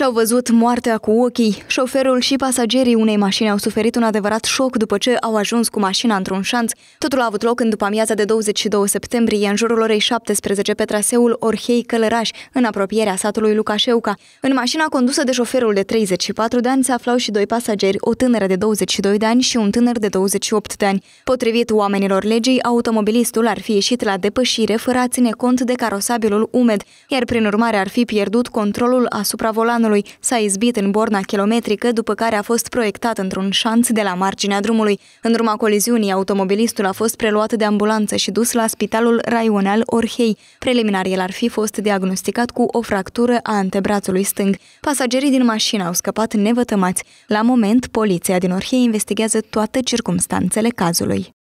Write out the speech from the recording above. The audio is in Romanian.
și-au văzut moartea cu ochii. Șoferul și pasagerii unei mașini au suferit un adevărat șoc după ce au ajuns cu mașina într-un șanț. Totul a avut loc în după amiaza de 22 septembrie, în jurul orei 17, pe traseul Orhei Călăraș, în apropierea satului Lucașeuca. În mașina condusă de șoferul de 34 de ani se aflau și doi pasageri, o tânără de 22 de ani și un tânăr de 28 de ani. Potrivit oamenilor legii, automobilistul ar fi ieșit la depășire fără a ține cont de carosabilul umed, iar prin urmare ar fi pierdut controlul asupra volanului drumului s-a izbit în borna kilometrică, după care a fost proiectat într-un șanț de la marginea drumului. În urma coliziunii, automobilistul a fost preluat de ambulanță și dus la spitalul raional Orhei. Preliminar, el ar fi fost diagnosticat cu o fractură a antebrațului stâng. Pasagerii din mașină au scăpat nevătămați. La moment, poliția din Orhei investigează toate circumstanțele cazului.